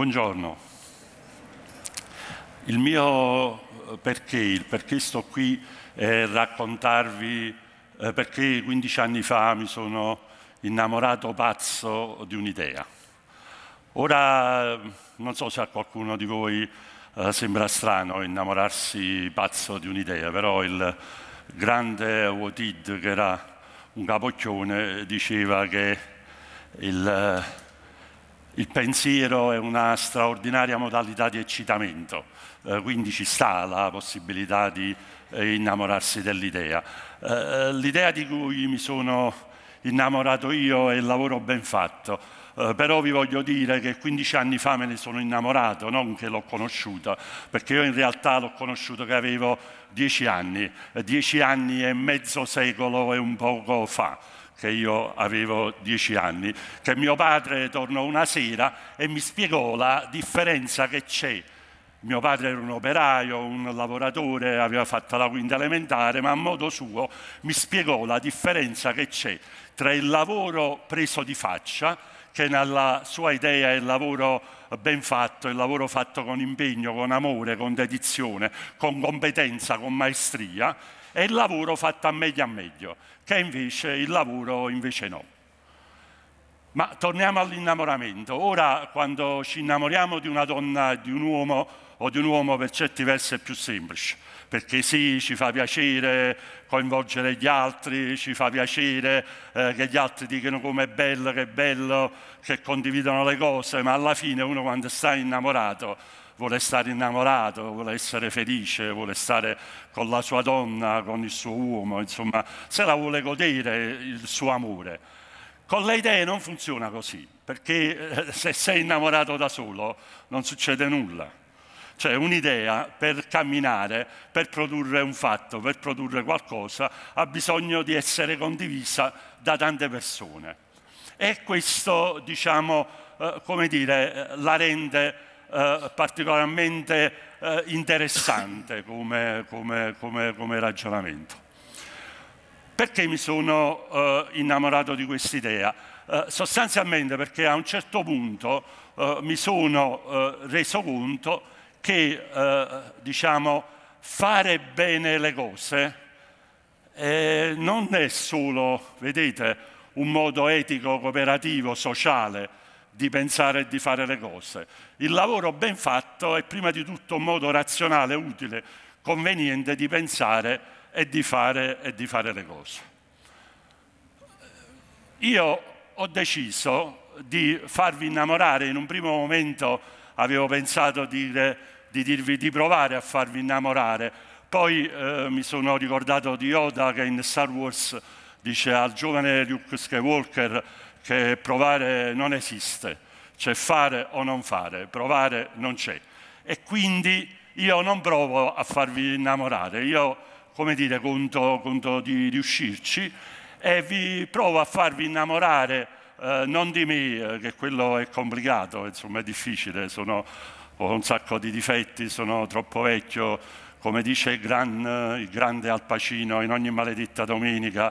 Buongiorno. Il mio eh, perché, il perché sto qui è raccontarvi eh, perché 15 anni fa mi sono innamorato pazzo di un'idea. Ora non so se a qualcuno di voi eh, sembra strano innamorarsi pazzo di un'idea, però il grande Wotid, che era un capocchione, diceva che il il pensiero è una straordinaria modalità di eccitamento, eh, quindi ci sta la possibilità di eh, innamorarsi dell'idea. Eh, eh l'idea di cui mi sono innamorato io è il lavoro ben fatto. Uh, però vi voglio dire che 15 anni fa me ne sono innamorato, non che l'ho conosciuta, perché io in realtà l'ho conosciuto che avevo 10 anni, 10 eh, anni e mezzo secolo e un poco fa che io avevo dieci anni, che mio padre tornò una sera e mi spiegò la differenza che c'è. Mio padre era un operaio, un lavoratore, aveva fatto la quinta elementare, ma a modo suo mi spiegò la differenza che c'è tra il lavoro preso di faccia, che nella sua idea è il lavoro ben fatto, il lavoro fatto con impegno, con amore, con dedizione, con competenza, con maestria, e il lavoro fatto a meglio a meglio, che invece il lavoro invece no. Ma torniamo all'innamoramento. Ora, quando ci innamoriamo di una donna, di un uomo, o di un uomo per certi versi è più semplice, perché sì, ci fa piacere coinvolgere gli altri, ci fa piacere eh, che gli altri dicano com'è bello, che è bello, che condividono le cose, ma alla fine uno quando sta innamorato vuole stare innamorato, vuole essere felice, vuole stare con la sua donna, con il suo uomo, insomma, se la vuole godere il suo amore. Con le idee non funziona così, perché eh, se sei innamorato da solo non succede nulla. Cioè un'idea per camminare, per produrre un fatto, per produrre qualcosa, ha bisogno di essere condivisa da tante persone. E questo, diciamo, eh, come dire, eh, la rende eh, particolarmente eh, interessante come, come, come, come ragionamento. Perché mi sono eh, innamorato di quest'idea? Eh, sostanzialmente perché a un certo punto eh, mi sono eh, reso conto che eh, diciamo, fare bene le cose eh, non è solo, vedete, un modo etico, cooperativo, sociale di pensare e di fare le cose. Il lavoro ben fatto è prima di tutto un modo razionale, utile, conveniente di pensare e di fare, e di fare le cose. Io ho deciso di farvi innamorare, in un primo momento avevo pensato di, di dirvi di provare a farvi innamorare, poi eh, mi sono ricordato di Yoda che in Star Wars dice al giovane Luke Skywalker che provare non esiste, c'è fare o non fare, provare non c'è. E quindi io non provo a farvi innamorare, io come dire, conto, conto di riuscirci e vi provo a farvi innamorare eh, non di me, eh, che quello è complicato, insomma è difficile, sono, ho un sacco di difetti, sono troppo vecchio, come dice il, gran, il grande Alpacino in ogni maledetta domenica,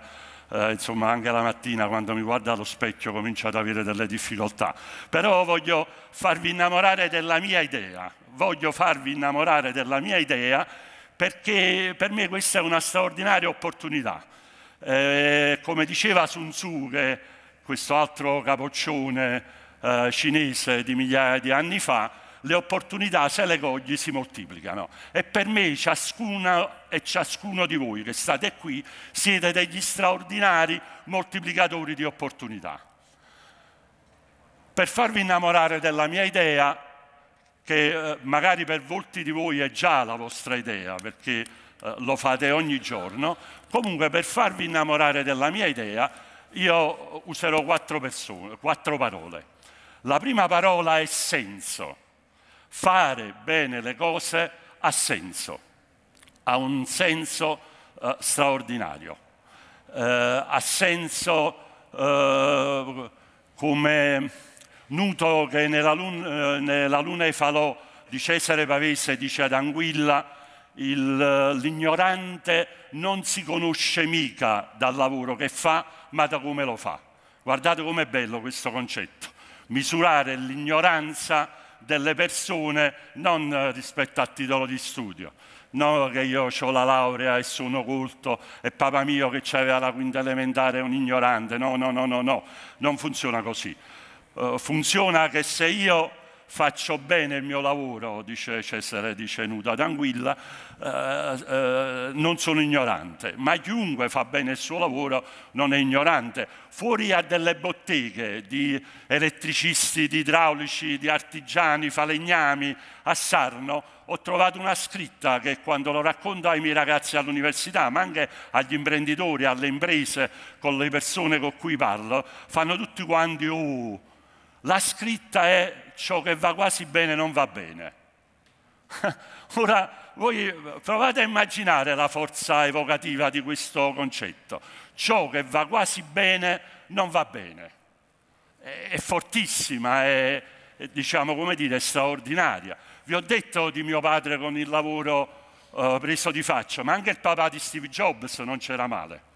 eh, insomma anche la mattina quando mi guarda allo specchio comincio ad avere delle difficoltà, però voglio farvi innamorare della mia idea, voglio farvi innamorare della mia idea perché per me questa è una straordinaria opportunità. Eh, come diceva Sun Tzu, che questo altro capoccione eh, cinese di migliaia di anni fa, le opportunità se le cogli si moltiplicano e per me ciascuna e ciascuno di voi che state qui siete degli straordinari moltiplicatori di opportunità. Per farvi innamorare della mia idea che eh, magari per molti di voi è già la vostra idea, perché eh, lo fate ogni giorno. Comunque per farvi innamorare della mia idea, io userò quattro, persone, quattro parole. La prima parola è senso. Fare bene le cose ha senso, ha un senso eh, straordinario, eh, ha senso eh, come Nuto che nella luna, eh, nella luna Efalò di Cesare Pavese dice ad Anguilla l'ignorante non si conosce mica dal lavoro che fa, ma da come lo fa. Guardate com'è bello questo concetto. Misurare l'ignoranza delle persone non eh, rispetto al titolo di studio. No, che io ho la laurea e sono colto e papà mio che aveva la quinta elementare è un ignorante. No, no, no, no, no, non funziona così. Eh, funziona che se io faccio bene il mio lavoro, dice Cesare, dice Nuda d'Anguilla, eh, eh, non sono ignorante, ma chiunque fa bene il suo lavoro non è ignorante. Fuori a delle botteghe di elettricisti, di idraulici, di artigiani, falegnami, a Sarno, ho trovato una scritta che quando lo racconto ai miei ragazzi all'università, ma anche agli imprenditori, alle imprese, con le persone con cui parlo, fanno tutti quanti... Oh, la scritta è ciò che va quasi bene non va bene. Ora voi provate a immaginare la forza evocativa di questo concetto. Ciò che va quasi bene non va bene. È, è fortissima, è, è, diciamo come dire, straordinaria. Vi ho detto di mio padre con il lavoro eh, preso di faccia, ma anche il papà di Steve Jobs non c'era male.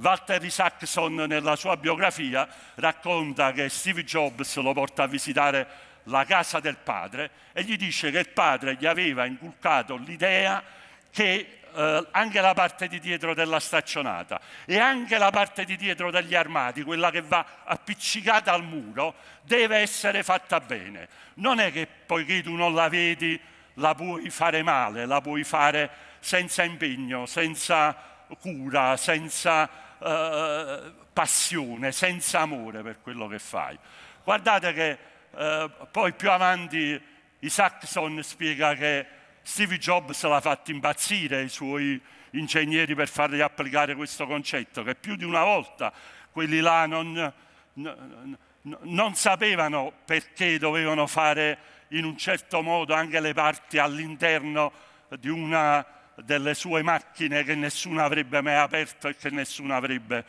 Walter Isaacson nella sua biografia racconta che Steve Jobs lo porta a visitare la casa del padre e gli dice che il padre gli aveva inculcato l'idea che eh, anche la parte di dietro della staccionata e anche la parte di dietro degli armati, quella che va appiccicata al muro, deve essere fatta bene. Non è che poiché tu non la vedi la puoi fare male, la puoi fare senza impegno, senza cura, senza eh, passione, senza amore per quello che fai. Guardate che eh, poi più avanti Isaacson spiega che Steve Jobs l'ha fatto impazzire i suoi ingegneri per fargli applicare questo concetto, che più di una volta quelli là non, non, non sapevano perché dovevano fare in un certo modo anche le parti all'interno di una delle sue macchine che nessuno avrebbe mai aperto e che nessuno avrebbe,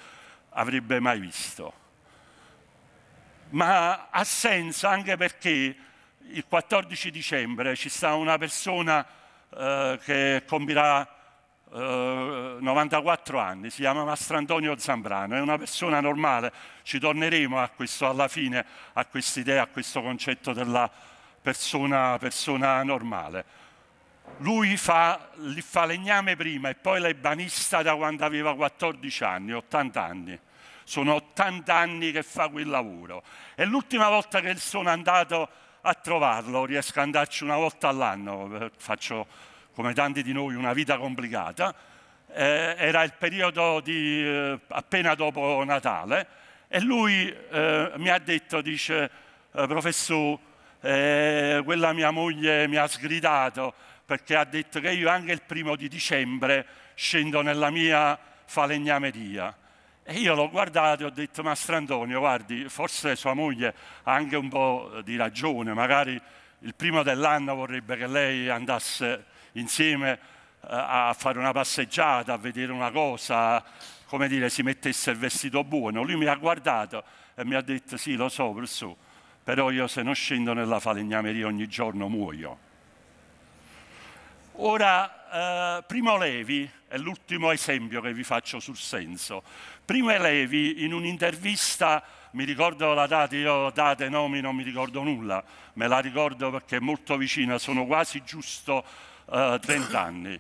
avrebbe mai visto. Ma ha senso anche perché il 14 dicembre ci sta una persona eh, che compirà eh, 94 anni, si chiama Mastro Antonio Zambrano, è una persona normale, ci torneremo a questo alla fine, a questa idea, a questo concetto della persona, persona normale lui fa il falegname prima e poi l'ebanista da quando aveva 14 anni, 80 anni. Sono 80 anni che fa quel lavoro. E l'ultima volta che sono andato a trovarlo, riesco ad andarci una volta all'anno, faccio come tanti di noi una vita complicata, eh, era il periodo di, eh, appena dopo Natale e lui eh, mi ha detto, dice, eh, professore, eh, quella mia moglie mi ha sgridato, perché ha detto che io anche il primo di dicembre scendo nella mia falegnameria. E io l'ho guardato e ho detto, ma Strantonio, guardi, forse sua moglie ha anche un po' di ragione, magari il primo dell'anno vorrebbe che lei andasse insieme eh, a fare una passeggiata, a vedere una cosa, come dire, si mettesse il vestito buono. Lui mi ha guardato e mi ha detto, sì, lo so, professore, però io se non scendo nella falegnameria ogni giorno muoio. Ora, eh, Primo Levi è l'ultimo esempio che vi faccio sul senso. Primo Levi in un'intervista, mi ricordo la data, io date, nomi non mi ricordo nulla, me la ricordo perché è molto vicina, sono quasi giusto eh, 30 anni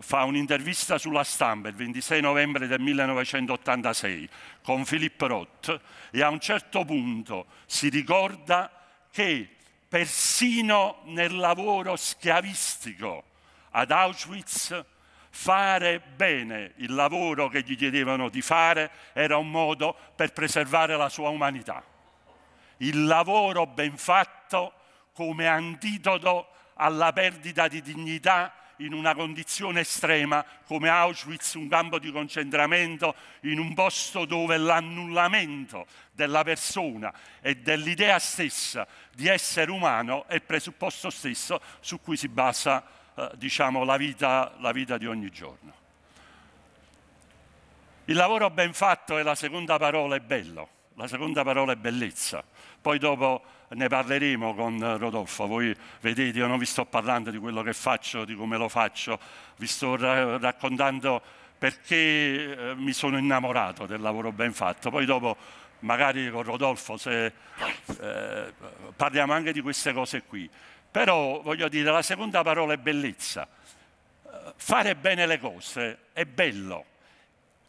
fa un'intervista sulla stampa il 26 novembre del 1986 con Philip Roth e a un certo punto si ricorda che persino nel lavoro schiavistico ad Auschwitz, fare bene il lavoro che gli chiedevano di fare era un modo per preservare la sua umanità. Il lavoro ben fatto come antidoto alla perdita di dignità in una condizione estrema come Auschwitz, un campo di concentramento, in un posto dove l'annullamento della persona e dell'idea stessa di essere umano è il presupposto stesso su cui si basa eh, diciamo, la, vita, la vita di ogni giorno. Il lavoro ben fatto è la seconda parola, è bello, la seconda parola è bellezza. Poi dopo ne parleremo con Rodolfo, voi vedete, io non vi sto parlando di quello che faccio, di come lo faccio, vi sto ra raccontando perché eh, mi sono innamorato del lavoro ben fatto. Poi dopo magari con Rodolfo se, eh, parliamo anche di queste cose qui. Però, voglio dire, la seconda parola è bellezza. Fare bene le cose è bello.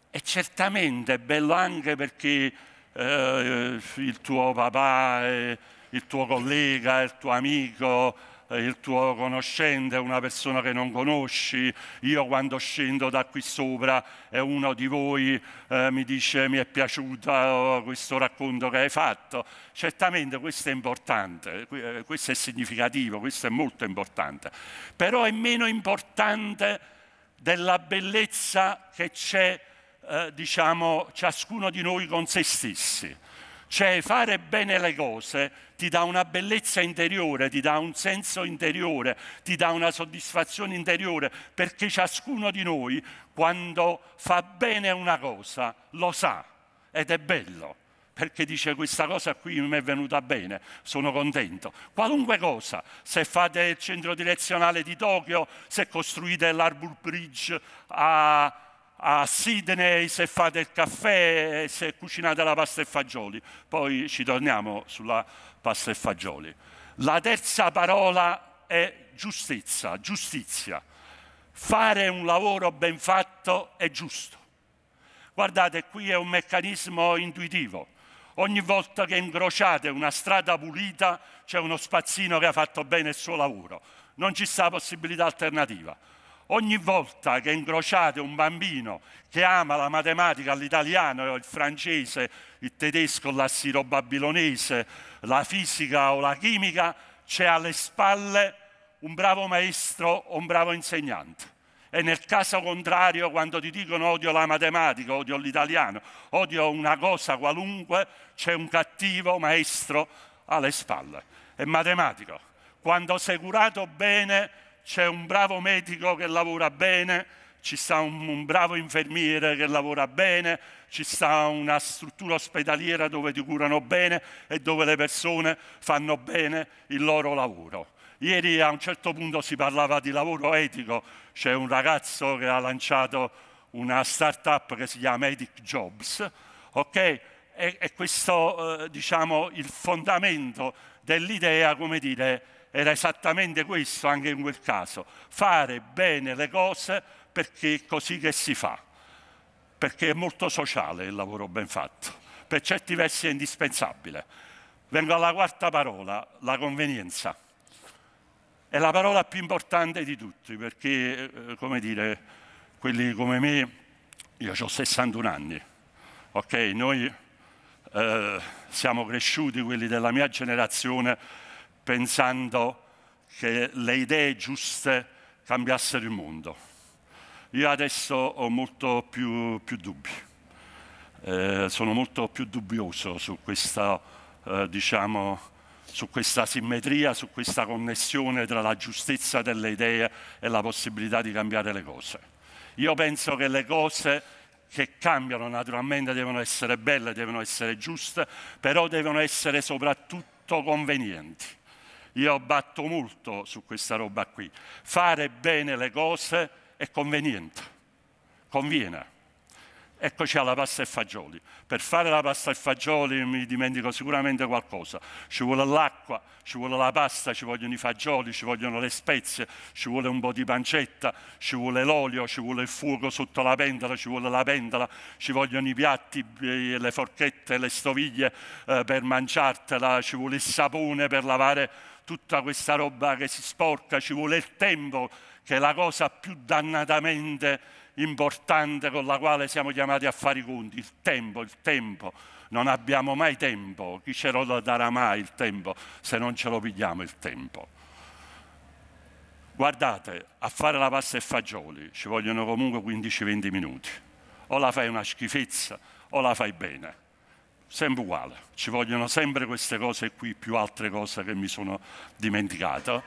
E certamente è bello anche perché eh, il tuo papà, eh, il tuo collega, il tuo amico, eh, il tuo conoscente una persona che non conosci, io quando scendo da qui sopra e uno di voi eh, mi dice mi è piaciuto oh, questo racconto che hai fatto, certamente questo è importante, eh, eh, questo è significativo, questo è molto importante, però è meno importante della bellezza che c'è, eh, diciamo, ciascuno di noi con se stessi. Cioè fare bene le cose ti dà una bellezza interiore, ti dà un senso interiore, ti dà una soddisfazione interiore, perché ciascuno di noi quando fa bene una cosa lo sa ed è bello, perché dice questa cosa qui mi è venuta bene, sono contento. Qualunque cosa, se fate il centro direzionale di Tokyo, se costruite l'Arbor Bridge a a Sydney se fa del caffè, se cucinate la pasta e fagioli. Poi ci torniamo sulla pasta e fagioli. La terza parola è giustezza, giustizia. Fare un lavoro ben fatto è giusto. Guardate, qui è un meccanismo intuitivo. Ogni volta che incrociate una strada pulita c'è uno spazzino che ha fatto bene il suo lavoro. Non ci sta possibilità alternativa ogni volta che incrociate un bambino che ama la matematica, l'italiano, il francese, il tedesco, l'assiro babilonese, la fisica o la chimica, c'è alle spalle un bravo maestro o un bravo insegnante. E nel caso contrario, quando ti dicono odio la matematica, odio l'italiano, odio una cosa qualunque, c'è un cattivo maestro alle spalle. È matematico. Quando sei curato bene, c'è un bravo medico che lavora bene, ci sta un, un, bravo infermiere che lavora bene, ci sta una struttura ospedaliera dove ti curano bene e dove le persone fanno bene il loro lavoro. Ieri a un certo punto si parlava di lavoro etico, c'è un ragazzo che ha lanciato una start-up che si chiama Ethic Jobs, ok? E, e questo, eh, diciamo, il fondamento dell'idea, come dire, era esattamente questo anche in quel caso, fare bene le cose perché è così che si fa, perché è molto sociale il lavoro ben fatto, per certi versi è indispensabile. Vengo alla quarta parola, la convenienza. È la parola più importante di tutti, perché, eh, come dire, quelli come me, io ho 61 anni, ok? Noi eh, siamo cresciuti, quelli della mia generazione, pensando che le idee giuste cambiassero il mondo. Io adesso ho molto più, più dubbi, eh, sono molto più dubbioso su questa, eh, diciamo, su questa simmetria, su questa connessione tra la giustezza delle idee e la possibilità di cambiare le cose. Io penso che le cose che cambiano naturalmente devono essere belle, devono essere giuste, però devono essere soprattutto convenienti io batto molto su questa roba qui. Fare bene le cose è conveniente, conviene. Eccoci alla pasta e fagioli. Per fare la pasta e fagioli mi dimentico sicuramente qualcosa. Ci vuole l'acqua, ci vuole la pasta, ci vogliono i fagioli, ci vogliono le spezie, ci vuole un po' di pancetta, ci vuole l'olio, ci vuole il fuoco sotto la pentola, ci vuole la pentola, ci vogliono i piatti, eh, le forchette, le stoviglie eh, per mangiartela, ci vuole il sapone per lavare tutta questa roba che si sporca, ci vuole il tempo, che è la cosa più dannatamente importante con la quale siamo chiamati a fare i conti, il tempo, il tempo. Non abbiamo mai tempo, chi ce lo darà mai il tempo se non ce lo pigliamo il tempo? Guardate, a fare la pasta e fagioli ci vogliono comunque 15-20 minuti. O la fai una schifezza o la fai bene sempre uguale, ci vogliono sempre queste cose qui più altre cose che mi sono dimenticato.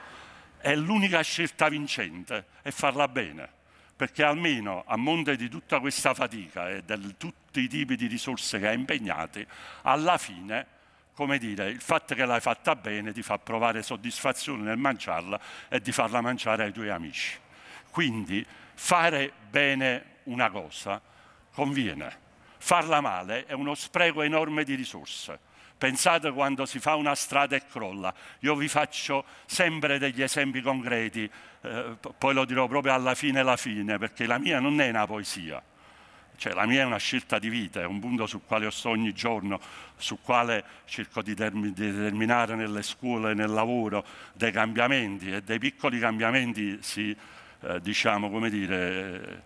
E l'unica scelta vincente è farla bene, perché almeno a monte di tutta questa fatica e di tutti i tipi di risorse che hai impegnati, alla fine come dire, il fatto che l'hai fatta bene ti fa provare soddisfazione nel mangiarla e di farla mangiare ai tuoi amici. Quindi fare bene una cosa conviene farla male è uno spreco enorme di risorse. Pensate quando si fa una strada e crolla. Io vi faccio sempre degli esempi concreti, eh, poi lo dirò proprio alla fine, alla fine, perché la mia non è una poesia. Cioè, la mia è una scelta di vita, è un punto sul quale io sto ogni giorno, sul quale cerco di, termi, di determinare nelle scuole, nel lavoro, dei cambiamenti e dei piccoli cambiamenti si, eh, diciamo, come dire,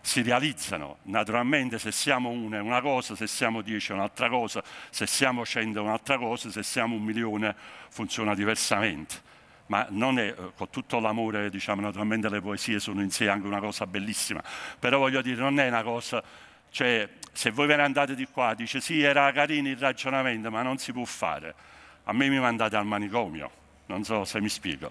si realizzano. Naturalmente se siamo una è una cosa, se siamo dieci è un'altra cosa, se siamo cento è un'altra cosa, se siamo un milione funziona diversamente. Ma non è, eh, con tutto l'amore, diciamo, naturalmente le poesie sono in sé anche una cosa bellissima, però voglio dire, non è una cosa, cioè, se voi ve ne andate di qua, dice sì, era carino il ragionamento, ma non si può fare. A me mi mandate al manicomio, non so se mi spiego.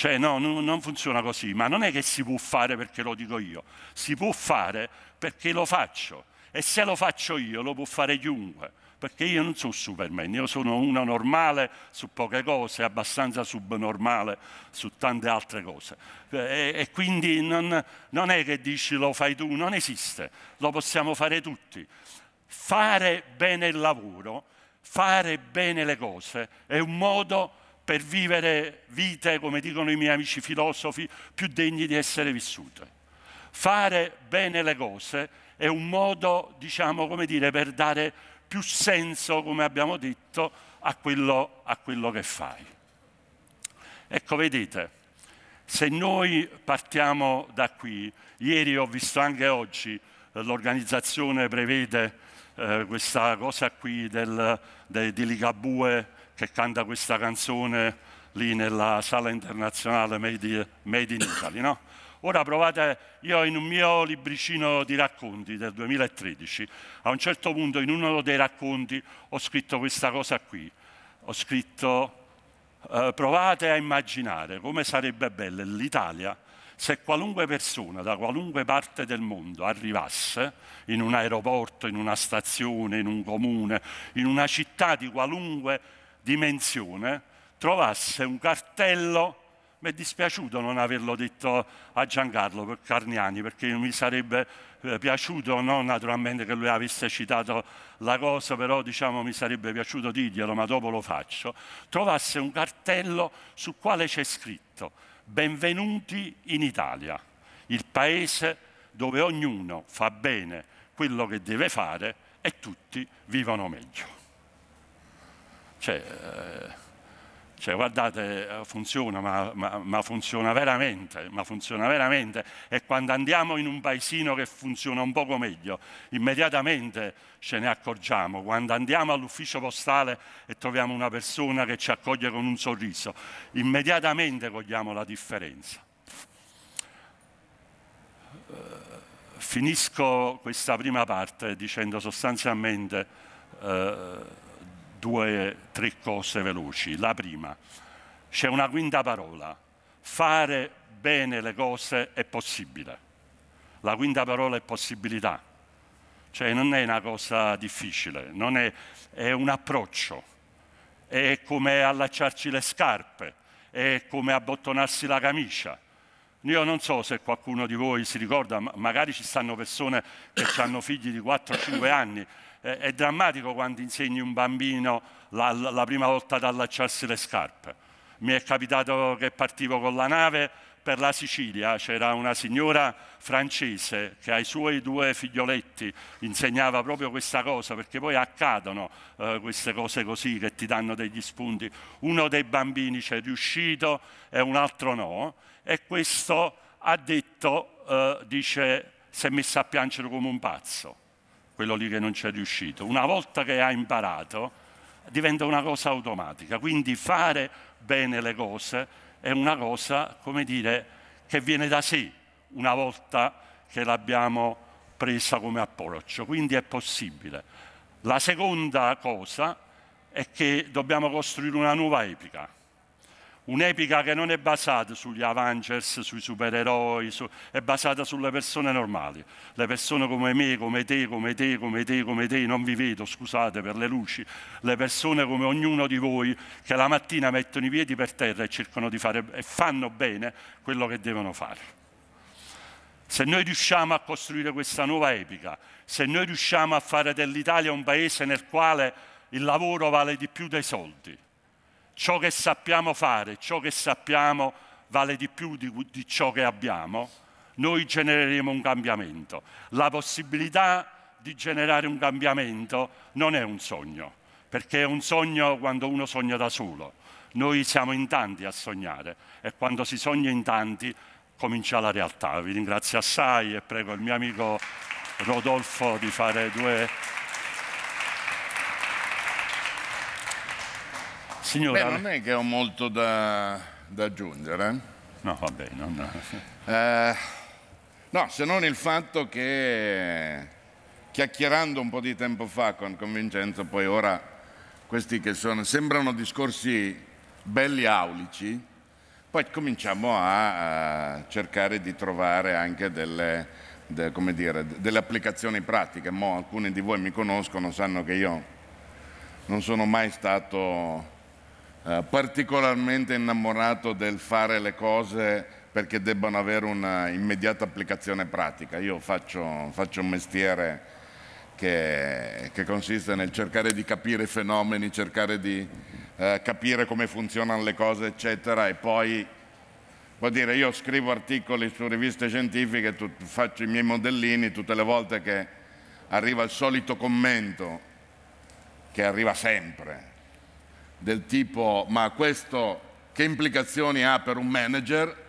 Cioè no, no, non funziona così, ma non è che si può fare perché lo dico io, si può fare perché lo faccio e se lo faccio io lo può fare chiunque, perché io non sono Superman, io sono uno normale su poche cose, abbastanza subnormale su tante altre cose. Eh, e, e quindi non, non è che dici lo fai tu, non esiste, lo possiamo fare tutti. Fare bene il lavoro, fare bene le cose è un modo per vivere vite, come dicono i miei amici filosofi, più degni di essere vissute. Fare bene le cose è un modo, diciamo, come dire, per dare più senso, come abbiamo detto, a quello, a quello che fai. Ecco, vedete, se noi partiamo da qui, ieri ho visto anche oggi, eh, l'organizzazione prevede eh, questa cosa qui del, de, di Ligabue, che canta questa canzone lì nella sala internazionale Made, made in Italy, no? Ora provate, io in un mio libricino di racconti del 2013, a un certo punto in uno dei racconti ho scritto questa cosa qui, ho scritto eh, provate a immaginare come sarebbe bella l'Italia se qualunque persona da qualunque parte del mondo arrivasse in un aeroporto, in una stazione, in un comune, in una città di qualunque dimensione, trovasse un cartello, mi è dispiaciuto non averlo detto a Giancarlo per Carniani, perché mi sarebbe eh, piaciuto, non naturalmente che lui avesse citato la cosa, però diciamo mi sarebbe piaciuto dirglielo, ma dopo lo faccio, trovasse un cartello sul quale c'è scritto Benvenuti in Italia, il paese dove ognuno fa bene quello che deve fare e tutti vivono meglio. Cioè, eh, cioè, guardate, eh, funziona, ma, ma, ma, funziona veramente, ma funziona veramente. E quando andiamo in un paesino che funziona un poco meglio, immediatamente ce ne accorgiamo. Quando andiamo all'ufficio postale e troviamo una persona che ci accoglie con un sorriso, immediatamente cogliamo la differenza. Eh, finisco questa prima parte dicendo sostanzialmente... Eh, due, o tre cose veloci. La prima, c'è una quinta parola, fare bene le cose è possibile. La quinta parola è possibilità, cioè non è una cosa difficile, è, è un approccio, è come allacciarci le scarpe, è come abbottonarsi la camicia. Io non so se qualcuno di voi si ricorda, magari ci stanno persone che hanno figli di 4-5 anni è drammatico quando insegni un bambino la, la prima volta ad allacciarsi le scarpe. Mi è capitato che partivo con la nave per la Sicilia, c'era una signora francese che ai suoi due figlioletti insegnava proprio questa cosa, perché poi accadono eh, queste cose così che ti danno degli spunti. Uno dei bambini c'è riuscito e un altro no, e questo ha detto, eh, dice, si è messo a piangere come un pazzo quello lì che non ci è riuscito. Una volta che ha imparato diventa una cosa automatica, quindi fare bene le cose è una cosa, come dire, che viene da sé una volta che l'abbiamo presa come approccio, quindi è possibile. La seconda cosa è che dobbiamo costruire una nuova epica un'epica che non è basata sugli Avengers, sui supereroi, su... è basata sulle persone normali, le persone come me, come te, come te, come te, come te, non vi vedo, scusate per le luci, le persone come ognuno di voi che la mattina mettono i piedi per terra e cercano di fare e fanno bene quello che devono fare. Se noi riusciamo a costruire questa nuova epica, se noi riusciamo a fare dell'Italia un paese nel quale il lavoro vale di più dei soldi, ciò che sappiamo fare, ciò che sappiamo vale di più di, di ciò che abbiamo, noi genereremo un cambiamento. La possibilità di generare un cambiamento non è un sogno, perché è un sogno quando uno sogna da solo. Noi siamo in tanti a sognare e quando si sogna in tanti comincia la realtà. Vi ringrazio assai e prego il mio amico Rodolfo di fare due Signora... Beh, non è che ho molto da, da aggiungere. No, vabbè, non... No. Eh, no, se non il fatto che chiacchierando un po' di tempo fa con, con Vincenzo, poi ora questi che sono, sembrano discorsi belli aulici, poi cominciamo a, a cercare di trovare anche delle, de, dire, delle applicazioni pratiche. Mo alcuni di voi mi conoscono, sanno che io non sono mai stato eh, particolarmente innamorato del fare le cose perché debbano avere una immediata applicazione pratica. Io faccio, faccio un mestiere che, che, consiste nel cercare di capire i fenomeni, cercare di eh, capire come funzionano le cose, eccetera, e poi vuol dire io scrivo articoli su riviste scientifiche, tu, faccio i miei modellini tutte le volte che arriva il solito commento che arriva sempre, del tipo ma questo che implicazioni ha per un manager?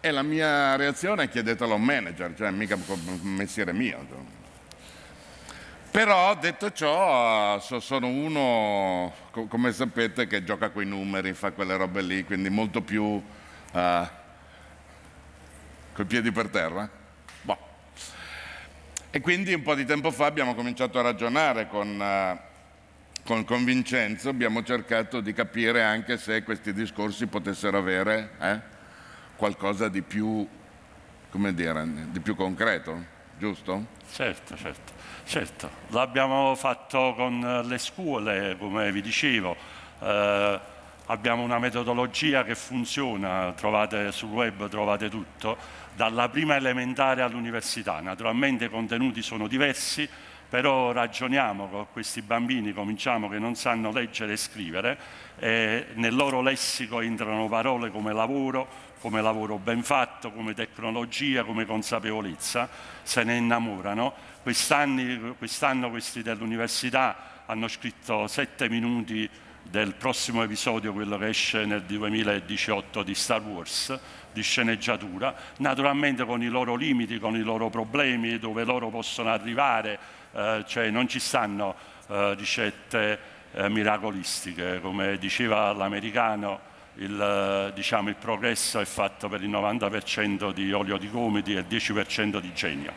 E la mia reazione è chiedetelo a un manager, cioè mica un messiere mio. Però detto ciò sono uno, come sapete, che gioca coi numeri, fa quelle robe lì, quindi molto più uh, coi piedi per terra. Boh. E quindi un po' di tempo fa abbiamo cominciato a ragionare con... Uh, con convincenza abbiamo cercato di capire anche se questi discorsi potessero avere eh, qualcosa di più, dire, di più concreto, giusto? Certo, certo, certo. L'abbiamo fatto con le scuole, come vi dicevo. Eh, abbiamo una metodologia che funziona, trovate sul web, trovate tutto, dalla prima elementare all'università. Naturalmente i contenuti sono diversi, però ragioniamo con questi bambini, cominciamo che non sanno leggere e scrivere, e nel loro lessico entrano parole come lavoro, come lavoro ben fatto, come tecnologia, come consapevolezza, se ne innamorano. Quest'anno, quest'anno questi dell'università hanno scritto sette minuti del prossimo episodio, quello che esce nel 2018 di Star Wars, di sceneggiatura, naturalmente con i loro limiti, con i loro problemi, dove loro possono arrivare, eh, cioè non ci stanno eh, ricette eh, miracolistiche, come diceva l'americano il, eh, diciamo, il, progresso è fatto per il 90% di olio di gomiti e il 10% di genio,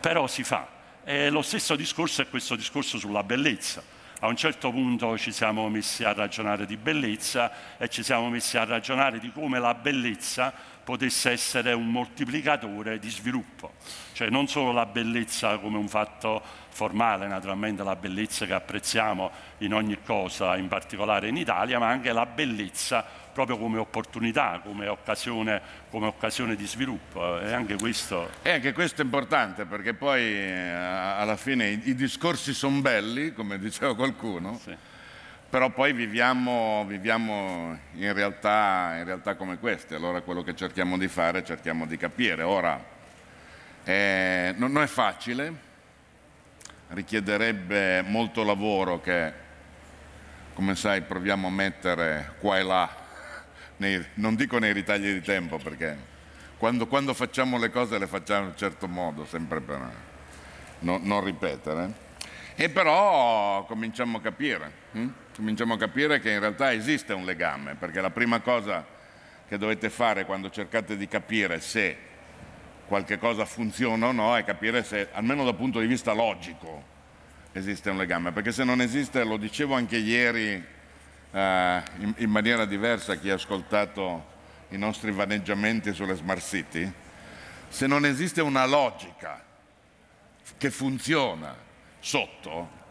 però si fa. E lo stesso discorso è questo discorso sulla bellezza a un certo punto ci siamo messi a ragionare di bellezza e ci siamo messi a ragionare di come la bellezza potesse essere un moltiplicatore di sviluppo, cioè non solo la bellezza come un fatto formale, naturalmente la bellezza che apprezziamo in ogni cosa, in particolare in Italia, ma anche la bellezza proprio come opportunità, come occasione, come occasione di sviluppo e anche questo... E anche questo è importante perché poi eh, alla fine i, discorsi sono belli, come diceva qualcuno, sì. però poi viviamo, viviamo in, realtà, in realtà come queste, allora quello che cerchiamo di fare cerchiamo di capire. Ora, eh, non, è facile, richiederebbe molto lavoro che, come sai, proviamo a mettere qua e là nei, non dico nei ritagli di tempo perché quando, quando, facciamo le cose le facciamo in un certo modo, sempre per non, non ripetere. E però cominciamo a capire, hm? cominciamo a capire che in realtà esiste un legame, perché la prima cosa che dovete fare quando cercate di capire se qualche cosa funziona o no è capire se, almeno dal punto di vista logico, esiste un legame, perché se non esiste, lo dicevo anche ieri eh, in, in, maniera diversa chi ha ascoltato i nostri vaneggiamenti sulle smart city, se non esiste una logica che funziona sotto,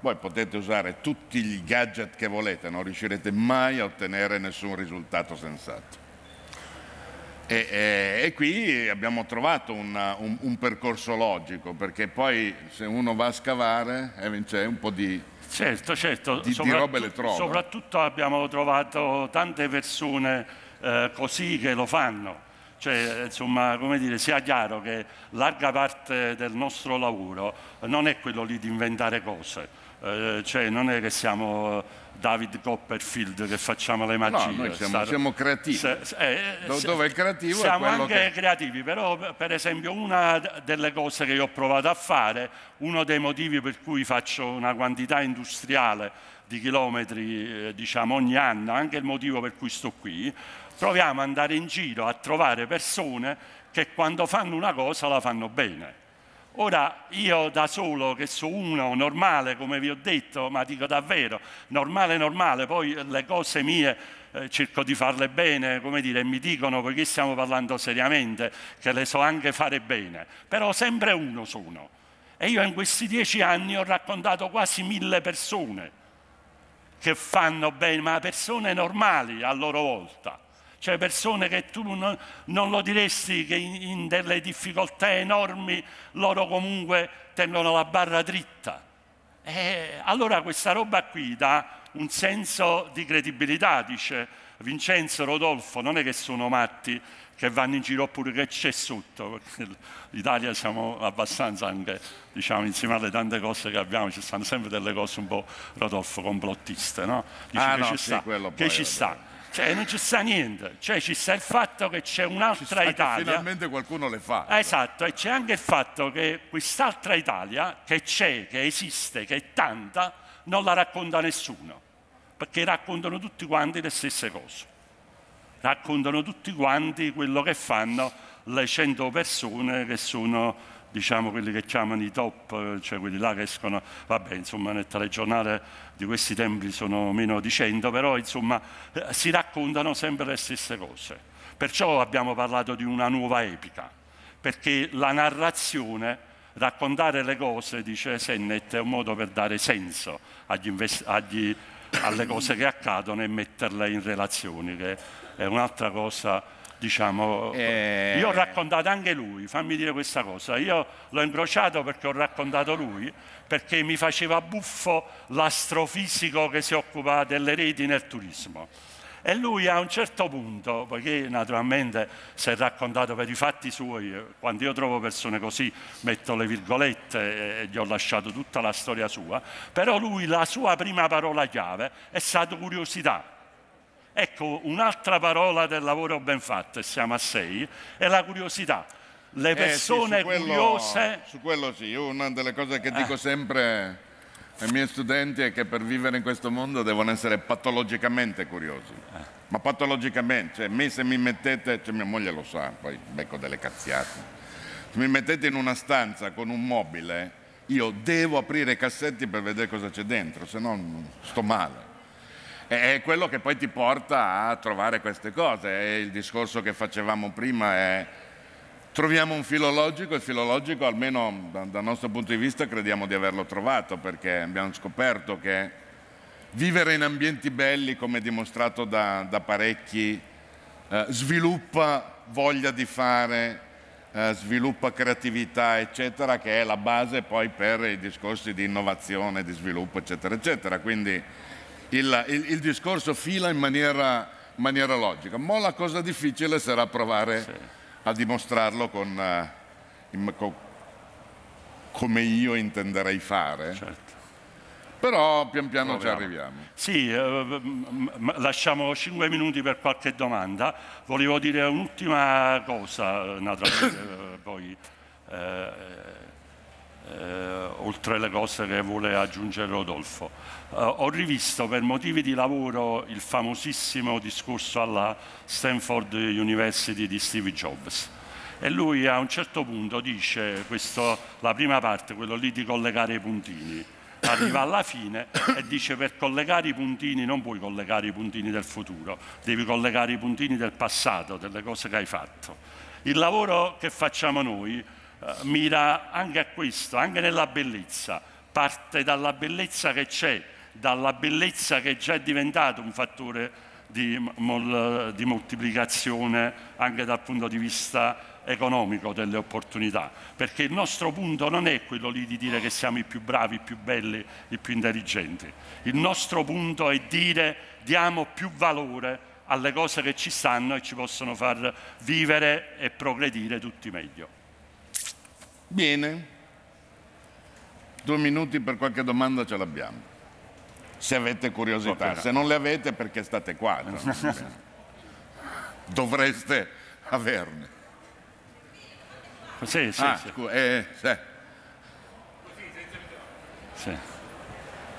voi potete usare tutti gli gadget che volete, non riuscirete mai a ottenere nessun risultato sensato. E, e, e qui abbiamo trovato una, un, un percorso logico, perché poi se uno va a scavare eh, c'è un po' di Certo, certo. Di, di robe le trova. Soprattutto abbiamo trovato tante persone eh, così che lo fanno. Cioè, insomma, come dire, sia chiaro che larga parte del nostro lavoro non è quello lì di inventare cose, eh, cioè non è che siamo... David Copperfield che facciamo le magie. No, noi siamo, siamo creativi. Se, eh, Do, dove il creativo siamo anche che... creativi, però per esempio una delle cose che io ho provato a fare, uno dei motivi per cui faccio una quantità industriale di chilometri eh, diciamo ogni anno, anche il motivo per cui sto qui, proviamo ad andare in giro a trovare persone che quando fanno una cosa la fanno bene. Ora, io da solo, che sono uno normale, come vi ho detto, ma dico davvero, normale, normale, poi le cose mie eh, cerco di farle bene, come dire, mi dicono, poiché stiamo parlando seriamente, che le so anche fare bene, però sempre uno sono. E io in questi dieci anni ho raccontato quasi mille persone che fanno bene, ma persone normali a loro volta cioè persone che tu non, non lo diresti che in, in, delle difficoltà enormi loro comunque tengono la barra dritta. E eh, allora questa roba qui dà un senso di credibilità, dice Vincenzo Rodolfo, non è che sono matti che vanno in giro oppure che c'è sotto, perché l'Italia siamo abbastanza anche, diciamo, insieme alle tante cose che abbiamo, ci stanno sempre delle cose un po', Rodolfo, complottiste, no? Dice ah, che no, ci sì, sta, che ci sta. Cioè non ci sta niente, cioè ci sta il fatto che c'è un'altra Italia. finalmente qualcuno le fa. Esatto, e c'è anche il fatto che quest'altra Italia che c'è, che esiste, che è tanta, non la racconta nessuno, perché raccontano tutti quanti le stesse cose. Raccontano tutti quanti quello che fanno le 100 persone che sono diciamo quelli che chiamano i top, cioè quelli là che escono, vabbè insomma nel telegiornale di questi tempi sono meno di 100, però insomma eh, si raccontano sempre le stesse cose. Perciò abbiamo parlato di una nuova epica, perché la narrazione raccontare le cose, dice Sennett, è un modo per dare senso agli invest- agli, alle cose che accadono e metterle in relazione, che è un'altra cosa diciamo, eh... io ho raccontato anche lui, fammi dire questa cosa, io l'ho incrociato perché ho raccontato lui, perché mi faceva buffo l'astrofisico che si occupa delle reti nel turismo. E lui a un certo punto, perché naturalmente si è raccontato per i fatti suoi, quando io trovo persone così metto le virgolette e gli ho lasciato tutta la storia sua, però lui la sua prima parola chiave è stata curiosità Ecco, un'altra parola del lavoro ben fatto, e siamo a sei, è la curiosità. Le persone eh sì, su quello, curiose... Su quello sì, una delle cose che eh. dico sempre ai miei studenti è che per vivere in questo mondo devono essere patologicamente curiosi. Eh. Ma patologicamente, cioè me se mi mettete, cioè mia moglie lo sa, poi becco delle cazziate. Se mi mettete in una stanza con un mobile, io devo aprire i cassetti per vedere cosa c'è dentro, se no mm, sto male è quello che poi ti porta a trovare queste cose. È il discorso che facevamo prima è troviamo un filologico, il filologico almeno dal nostro punto di vista crediamo di averlo trovato perché abbiamo scoperto che vivere in ambienti belli, come dimostrato da, da parecchi, eh, sviluppa voglia di fare, eh, sviluppa creatività, eccetera, che è la base poi per i discorsi di innovazione, di sviluppo, eccetera, eccetera. Quindi il, il, il discorso fila in maniera, maniera, logica. Ma la cosa difficile sarà provare sì. a dimostrarlo con, uh, in, co, come io intenderei fare. Certo. Però pian piano Proviamo. ci arriviamo. Sì, eh, lasciamo cinque minuti per qualche domanda. Volevo dire un'ultima cosa, eh, naturalmente, eh, poi... Eh, eh, oltre le cose che vuole aggiungere Rodolfo. Eh, ho rivisto per motivi di lavoro il famosissimo discorso alla Stanford University di Steve Jobs e lui a un certo punto dice, questo, la prima parte, quello lì di collegare i puntini, arriva alla fine e dice per collegare i puntini non puoi collegare i puntini del futuro, devi collegare i puntini del passato, delle cose che hai fatto. Il lavoro che facciamo noi eh, mira anche a questo, anche nella bellezza. Parte dalla bellezza che c'è, dalla bellezza che è già diventata un fattore di, mol, di, moltiplicazione anche dal punto di vista economico delle opportunità. Perché il nostro punto non è quello lì di dire che siamo i più bravi, i più belli, i più intelligenti. Il nostro punto è dire diamo più valore alle cose che ci stanno e ci possono far vivere e progredire tutti meglio. Bene, due minuti per qualche domanda ce l'abbiamo. Se avete curiosità, se non le avete perché state qua. No? Dovreste averne. Sì, sì. Ah, sì. Eh, eh, sì. sì.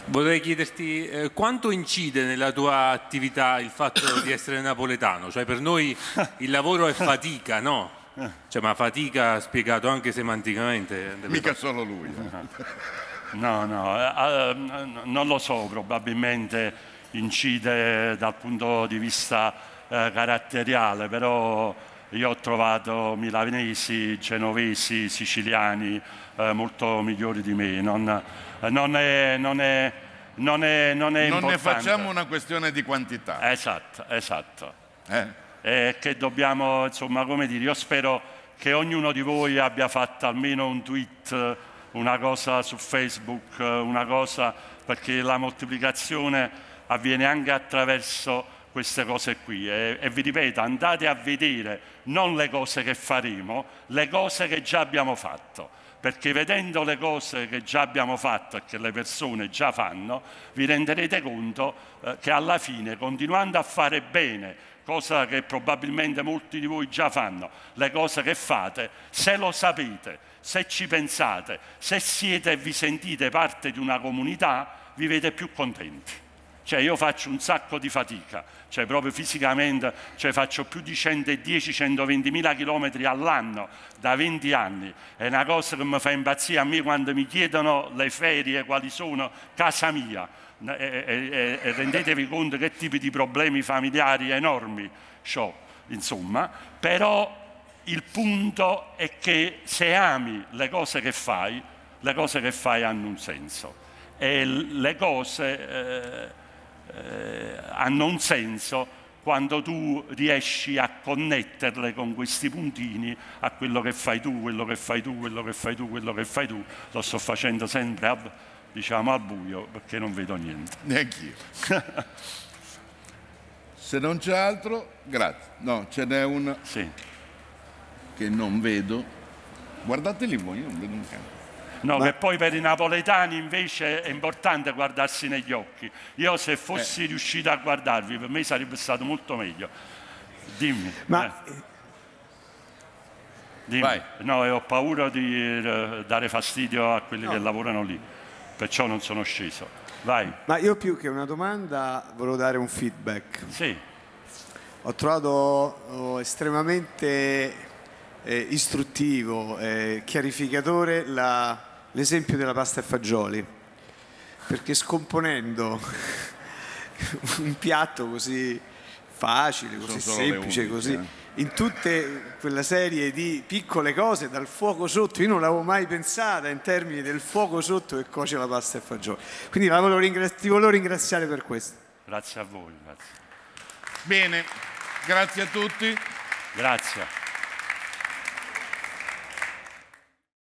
Vorrei chiederti eh, quanto incide nella tua attività il fatto di essere napoletano? Cioè per noi il lavoro è fatica, no? Eh. Cioè, ma fatica ha spiegato anche semanticamente. Eh, Mica fare. solo lui. Eh. no, no, eh, non lo so, probabilmente incide dal punto di vista caratteriale, però io ho trovato milanesi, genovesi, siciliani molto migliori di me. Non, non è, non è non, è, non, è non ne facciamo una questione di quantità. Esatto, esatto. Eh? eh, che dobbiamo, insomma, come dire, io spero che ognuno di voi abbia fatto almeno un tweet, una cosa su Facebook, una cosa, perché la moltiplicazione avviene anche attraverso queste cose qui e, e, vi ripeto andate a vedere non le cose che faremo, le cose che già abbiamo fatto, perché vedendo le cose che già abbiamo fatto e che le persone già fanno vi renderete conto eh, che alla fine continuando a fare bene cosa che probabilmente molti di voi già fanno, le cose che fate, se lo sapete, se ci pensate, se siete e vi sentite parte di una comunità, vivete più contenti. Cioè io faccio un sacco di fatica, cioè proprio fisicamente cioè faccio più di 110-120 mila chilometri all'anno da 20 anni. È una cosa che mi fa impazzire a me quando mi chiedono le ferie, quali sono, casa mia e, e rendetevi conto che tipi di problemi familiari enormi ho, insomma, però il punto è che se ami le cose che fai, le cose che fai hanno un senso e le cose eh, eh, hanno un senso quando tu riesci a connetterle con questi puntini a quello che fai tu, quello che fai tu, quello che fai tu, quello che fai tu. Lo sto facendo sempre a diciamo, al buio perché non vedo niente. Neanch'io. Se non c'è altro, grazie. No, ce n'è un sì. che non vedo. Guardateli voi, io non vedo un campo. No, Ma... che poi per i napoletani invece è importante guardarsi negli occhi. Io se fossi eh. riuscito a guardarvi, per me sarebbe stato molto meglio. Dimmi. Ma... Eh. Dimmi. No, e ho paura di eh, dare fastidio a quelli no. che lavorano lì perciò non sono sceso. Vai. Ma io più che una domanda volevo dare un feedback. Sì. Ho trovato oh, estremamente eh, istruttivo, eh, chiarificatore l'esempio della pasta e fagioli, perché scomponendo un piatto così facile, così semplice, uniche, così... Eh in tutta quella serie di piccole cose, dal fuoco sotto, io non l'avevo mai pensata in termini del fuoco sotto che cuoce la pasta e fagioli. Quindi volevo ti volevo ringraziare per questo. Grazie a voi. Grazie. Bene, grazie a tutti. Grazie.